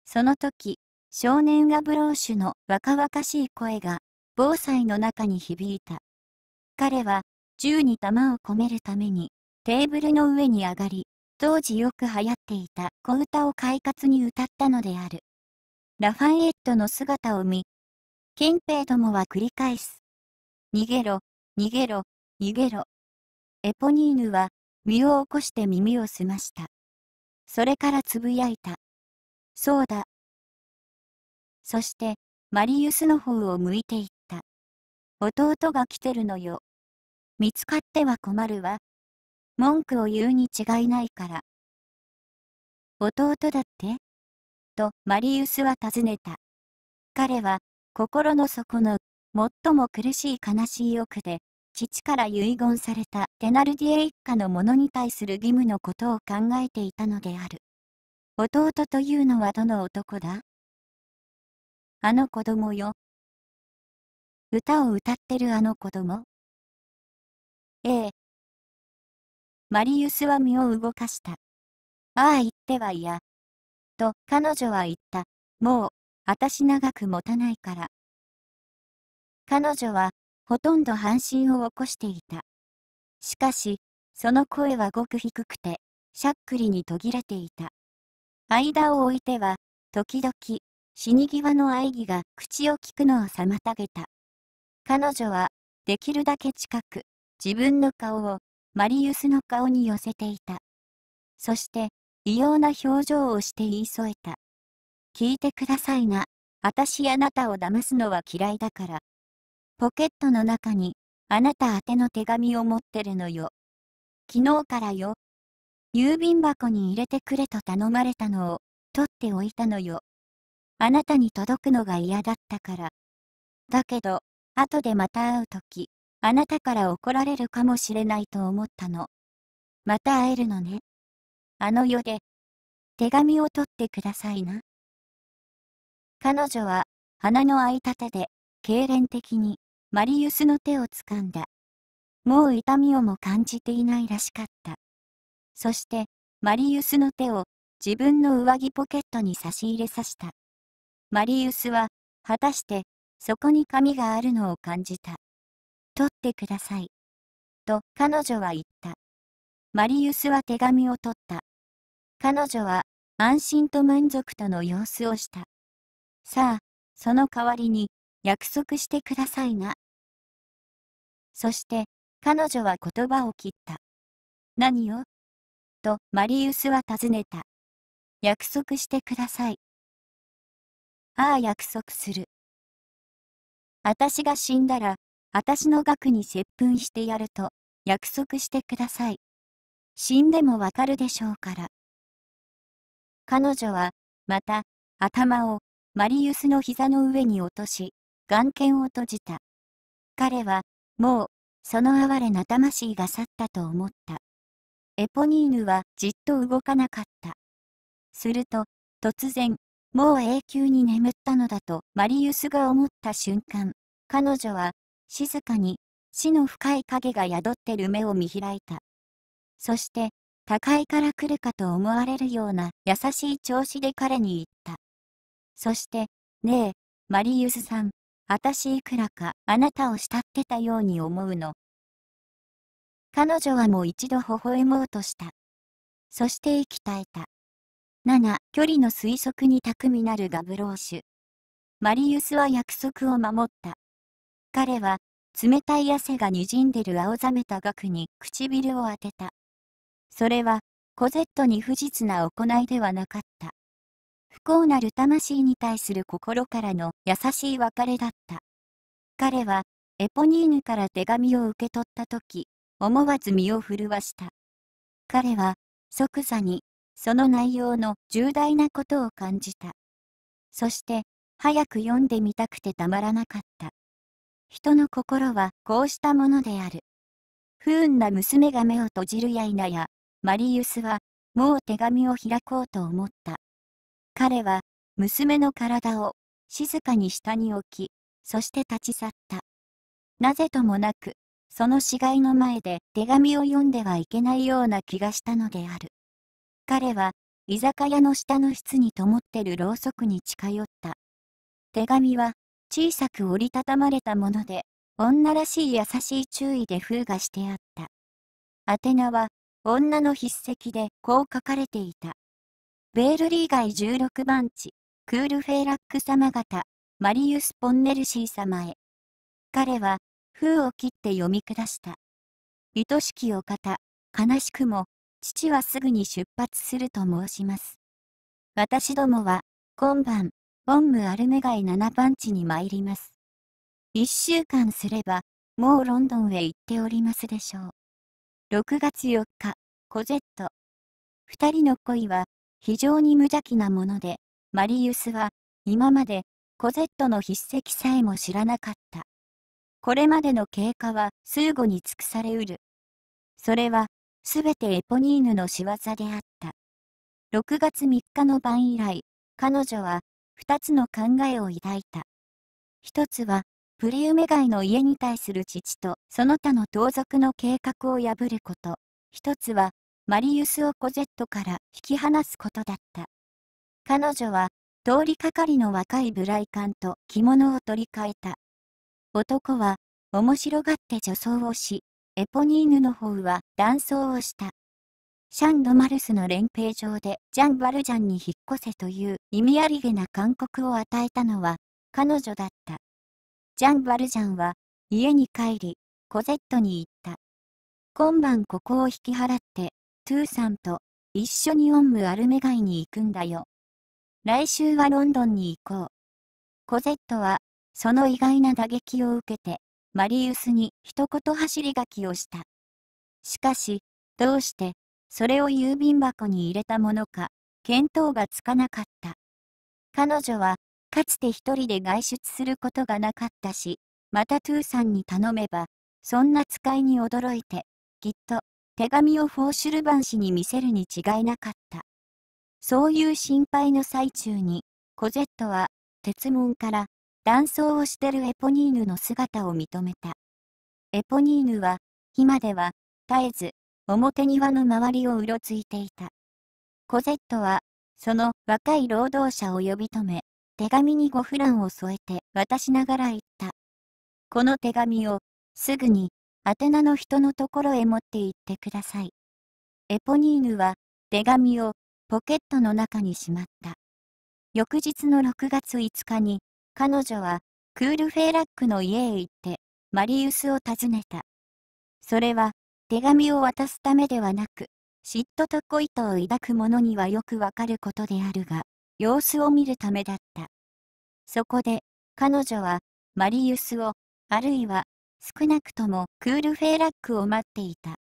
その時、少年がブローシュの若々しい声が防災の中に響いた。彼は銃に弾を込めるためにテーブルの上に上がり、当時よく流行っていた小歌を快活に歌ったのである。ラファエットの姿を見、憲兵どもは繰り返す。逃げろ、逃げろ、逃げろ。エポニーヌは、身を起こして耳を澄ました。それからつぶやいた。そうだ。そして、マリウスの方を向いていった。弟が来てるのよ。見つかっては困るわ。文句を言うに違いないから。弟だってとマリウスは尋ねた。彼は、心の底の、最も苦しい悲しい欲で、父から遺言されたテナルディエ一家の者に対する義務のことを考えていたのである。弟というのはどの男だあの子供よ。歌を歌ってるあの子供ええ。マリウスは身を動かした。ああ言ってはいや。と彼女は言った。もう、私長く持たないから。彼女は、ほとんど半身を起こしていた。しかし、その声はごく低くて、しゃっくりに途切れていた。間を置いては、時々、死に際の愛義が口を聞くのを妨げた。彼女は、できるだけ近く、自分の顔を、マリウスの顔に寄せていた。そして、異様な表情をして言い添えた。聞いてくださいな、あたしあなたを騙すのは嫌いだから。ポケットの中に、あなた宛ての手紙を持ってるのよ。昨日からよ。郵便箱に入れてくれと頼まれたのを、取っておいたのよ。あなたに届くのが嫌だったから。だけど、後でまた会うとき、あなたから怒られるかもしれないと思ったの。また会えるのね。あの世で、手紙を取ってくださいな。彼女は、鼻の開いた手で、痙攣的に、マリウスの手を掴んだ。もう痛みをも感じていないらしかった。そして、マリウスの手を自分の上着ポケットに差し入れさした。マリウスは、果たしてそこに紙があるのを感じた。取ってください。と彼女は言った。マリウスは手紙を取った。彼女は安心と満足との様子をした。さあ、その代わりに約束してくださいな。そして彼女は言葉を切った。何をとマリウスは尋ねた。約束してください。ああ約束する。私が死んだら、私の額に接吻してやると、約束してください。死んでもわかるでしょうから。彼女は、また、頭を、マリウスの膝の上に落とし、眼圏を閉じた。彼は、もう、その哀れな魂が去ったと思った。エポニーヌはじっと動かなかった。すると、突然、もう永久に眠ったのだとマリウスが思った瞬間、彼女は、静かに、死の深い影が宿ってる目を見開いた。そして、他界から来るかと思われるような優しい調子で彼に言った。そして、ねえ、マリウスさん、あたしいくらかあなたを慕ってたように思うの。彼女はもう一度微笑もうとした。そして息絶えた。7、距離の推測に巧みなるガブローシュ。マリウスは約束を守った。彼は、冷たい汗がにじんでる青ざめた額に唇を当てた。それは、コゼットに不実な行いではなかった。不幸なる魂に対する心からの優しい別れだった。彼は、エポニーヌから手紙を受け取った時、思わず身を震わした。彼は、即座に、その内容の重大なことを感じた。そして、早く読んでみたくてたまらなかった。人の心はこうしたものである。不運な娘が目を閉じるや否や、マリウスは、もう手紙を開こうと思った。彼は、娘の体を、静かに下に置き、そして立ち去った。なぜともなく、その死骸の前で手紙を読んではいけないような気がしたのである。彼は、居酒屋の下の室に灯ってるろうそくに近寄った。手紙は、小さく折りたたまれたもので、女らしい優しい注意で封がしてあった。宛名は、女の筆跡でこう書かれていた。ベールリー街16番地、クールフェイラック様方、マリウス・ポンネルシー様へ。彼は、封を切って読み下した。愛しきお方、悲しくも、父はすぐに出発すると申します。私どもは、今晩、ボンムアルメ街7番地に参ります。一週間すれば、もうロンドンへ行っておりますでしょう。6月4日、コゼット。二人の恋は非常に無邪気なもので、マリウスは今までコゼットの筆跡さえも知らなかった。これまでの経過は数語に尽くされうる。それはすべてエポニーヌの仕業であった。6月3日の晩以来、彼女は二つの考えを抱いた。一つはプリウメガイの家に対する父とその他の盗賊の計画を破ること。一つは、マリウスをコジェットから引き離すことだった。彼女は、通りかかりの若いブライカンと着物を取り替えた。男は、面白がって女装をし、エポニーヌの方は断層をした。シャンドマルスの連兵場でジャン・バルジャンに引っ越せという意味ありげな勧告を与えたのは彼女だった。ジャン・バルジャンは、家に帰り、コゼットに行った。今晩ここを引き払って、トゥーさんと、一緒にオンム・アルメ街に行くんだよ。来週はロンドンに行こう。コゼットは、その意外な打撃を受けて、マリウスに一言走り書きをした。しかし、どうして、それを郵便箱に入れたものか、見当がつかなかった。彼女は、かつて一人で外出することがなかったし、またトゥーさんに頼めば、そんな使いに驚いて、きっと、手紙をフォーシュルバン氏に見せるに違いなかった。そういう心配の最中に、コゼットは、鉄門から、断層をしてるエポニーヌの姿を認めた。エポニーヌは、今では、絶えず、表庭の周りをうろついていた。コゼットは、その若い労働者を呼び止め、手紙にごフランを添えて渡しながら言った。この手紙を、すぐに、宛名の人のところへ持って行ってください。エポニーヌは、手紙を、ポケットの中にしまった。翌日の6月5日に、彼女は、クールフェーラックの家へ行って、マリウスを訪ねた。それは、手紙を渡すためではなく、嫉妬と恋とを抱く者にはよくわかることであるが、様子を見るためだった。そこで、彼女は、マリウスを、あるいは、少なくともクールフェーラックを待っていた。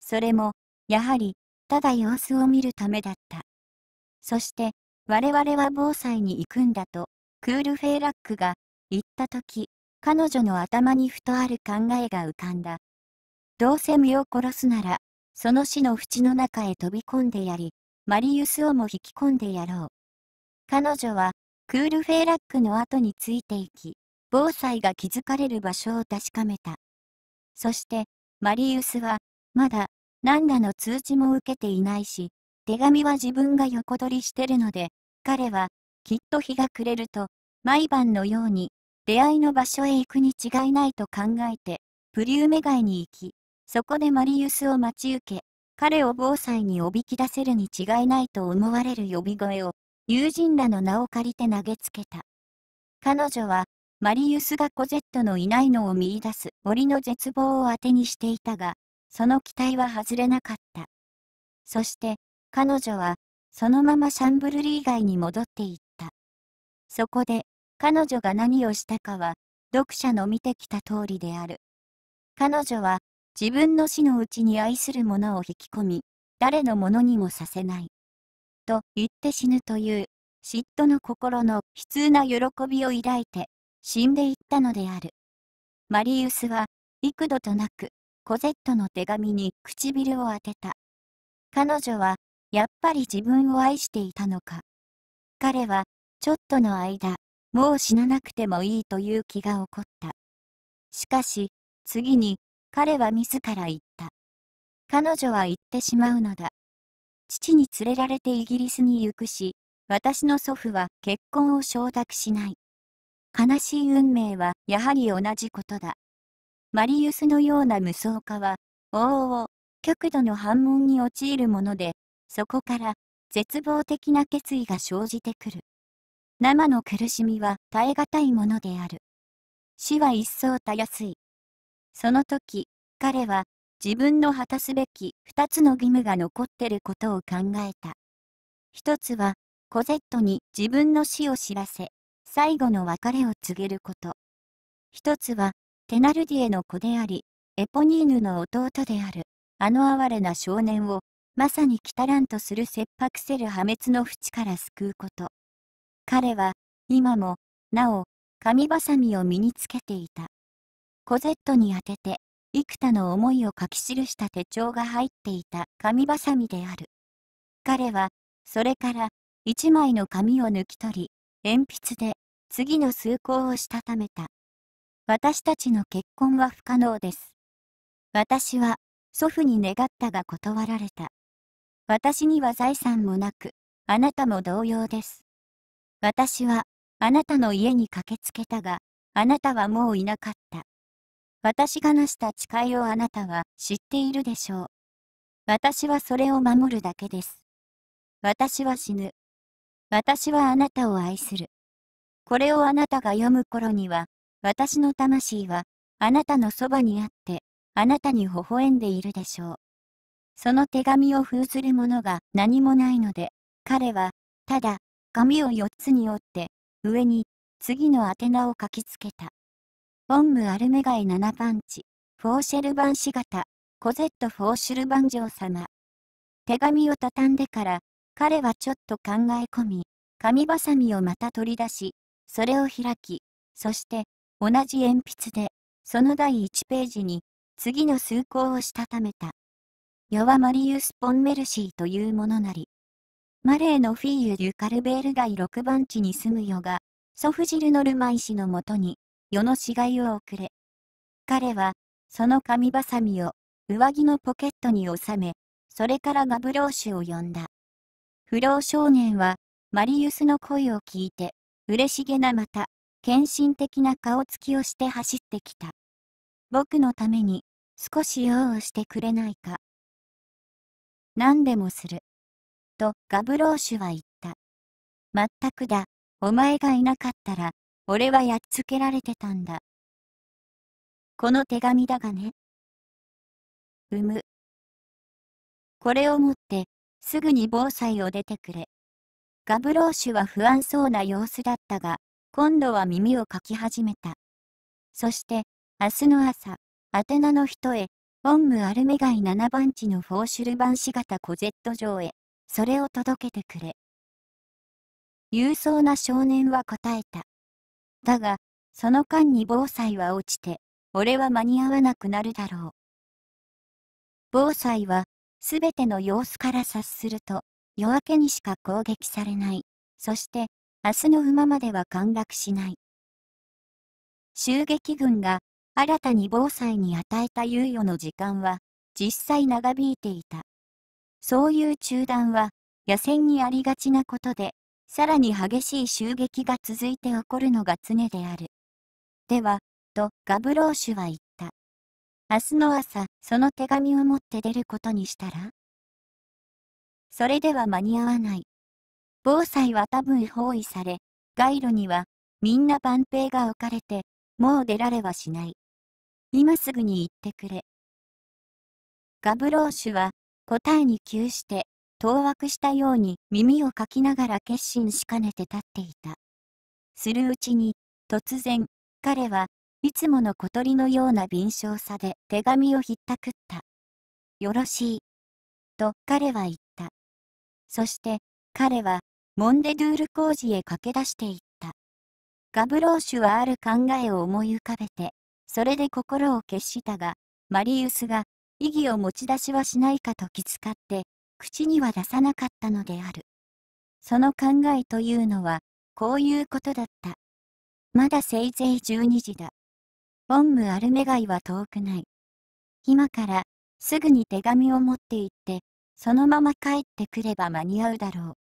それも、やはり、ただ様子を見るためだった。そして、我々は防災に行くんだと、クールフェーラックが、言ったとき、彼女の頭にふとある考えが浮かんだ。どうせ身を殺すなら、その死の淵の中へ飛び込んでやり、マリウスをも引き込んでやろう。彼女は、クールフェーラックの後についていき、防災が築かれる場所を確かめた。そして、マリウスは、まだ、何らの通知も受けていないし、手紙は自分が横取りしてるので、彼は、きっと日が暮れると、毎晩のように、出会いの場所へ行くに違いないと考えて、プリウメ街に行き、そこでマリウスを待ち受け、彼を防災におびき出せるに違いないと思われる呼び声を友人らの名を借りて投げつけた。彼女は、マリウスがコゼットのいないのを見出す森の絶望を当てにしていたが、その期待は外れなかった。そして、彼女は、そのままシャンブルリー街に戻っていった。そこで、彼女が何をしたかは、読者の見てきた通りである。彼女は、自分の死のうちに愛する者を引き込み、誰のものにもさせない。と言って死ぬという、嫉妬の心の悲痛な喜びを抱いて、死んでいったのである。マリウスは、幾度となく、コゼットの手紙に唇を当てた。彼女は、やっぱり自分を愛していたのか。彼は、ちょっとの間、もう死ななくてもいいという気が起こった。しかし、次に、彼は自ら言った。彼女は言ってしまうのだ。父に連れられてイギリスに行くし、私の祖父は結婚を承諾しない。悲しい運命はやはり同じことだ。マリウスのような無双化は、往々、極度の反問に陥るもので、そこから絶望的な決意が生じてくる。生の苦しみは耐え難いものである。死は一層たやすい。その時、彼は自分の果たすべき2つの義務が残ってることを考えた。一つは、コゼットに自分の死を知らせ、最後の別れを告げること。一つは、テナルディエの子であり、エポニーヌの弟である、あの哀れな少年を、まさに来たらんとする切迫せる破滅の淵から救うこと。彼は、今も、なお、紙ばさみを身につけていた。コゼットに宛てて、幾多の思いを書き記した手帳が入っていた紙ばさみである。彼は、それから一枚の紙を抜き取り、鉛筆で次の数高をしたためた。私たちの結婚は不可能です。私は祖父に願ったが断られた。私には財産もなく、あなたも同様です。私はあなたの家に駆けつけたが、あなたはもういなかった。私がなした誓いをあなたは知っているでしょう。私はそれを守るだけです。私は死ぬ。私はあなたを愛する。これをあなたが読む頃には、私の魂は、あなたのそばにあって、あなたに微笑んでいるでしょう。その手紙を封ずるものが何もないので、彼は、ただ、紙を四つに折って、上に、次の宛名を書きつけた。オンムアルメガイ7番地、フォーシェルバンシ型、コゼット・フォーシュルバン嬢様。手紙を畳んでから、彼はちょっと考え込み、紙ばさみをまた取り出し、それを開き、そして、同じ鉛筆で、その第1ページに、次の数行をしたためた。ヨワマリウス・ポンメルシーというものなり。マレーのフィーユ・デュ・カルベール街6番地に住むヨが、ソフジル・ノルマイ氏のもとに、世の死骸を送れ。彼は、その紙ばさみを、上着のポケットに収め、それからガブローシュを呼んだ。不老少年は、マリウスの声を聞いて、嬉しげなまた、献身的な顔つきをして走ってきた。僕のために、少し用をしてくれないか。何でもする。と、ガブローシュは言った。まったくだ、お前がいなかったら、俺はやっつけられてたんだ。この手紙だがね。うむ。これを持って、すぐに防災を出てくれ。ガブローシュは不安そうな様子だったが、今度は耳をかき始めた。そして、明日の朝、アテナの人へ、オンムアルメ街7番地のフォーシュルバンシ型コゼット城へ、それを届けてくれ。勇壮な少年は答えた。だが、その間に防災は落ちて、俺は間に合わなくなるだろう。防災は、すべての様子から察すると、夜明けにしか攻撃されない。そして、明日の馬までは陥落しない。襲撃軍が、新たに防災に与えた猶予の時間は、実際長引いていた。そういう中断は、野戦にありがちなことで、さらに激しい襲撃が続いて起こるのが常である。では、とガブローシュは言った。明日の朝、その手紙を持って出ることにしたらそれでは間に合わない。防災は多分包囲され、街路にはみんな万兵が置かれて、もう出られはしない。今すぐに行ってくれ。ガブローシュは答えに窮して当惑したように耳をかきながら決心しかねて立っていた。するうちに、突然、彼はいつもの小鳥のような敏捷さで手紙をひったくった。よろしい。と彼は言った。そして彼はモンデドゥール工事へ駆け出していった。ガブローシュはある考えを思い浮かべて、それで心を決したが、マリウスが意義を持ち出しはしないかと気遣って、口には出さなかったのである。その考えというのは、こういうことだった。まだせいぜい12時だ。ボンム・アルメガイは遠くない。今からすぐに手紙を持って行って、そのまま帰ってくれば間に合うだろう。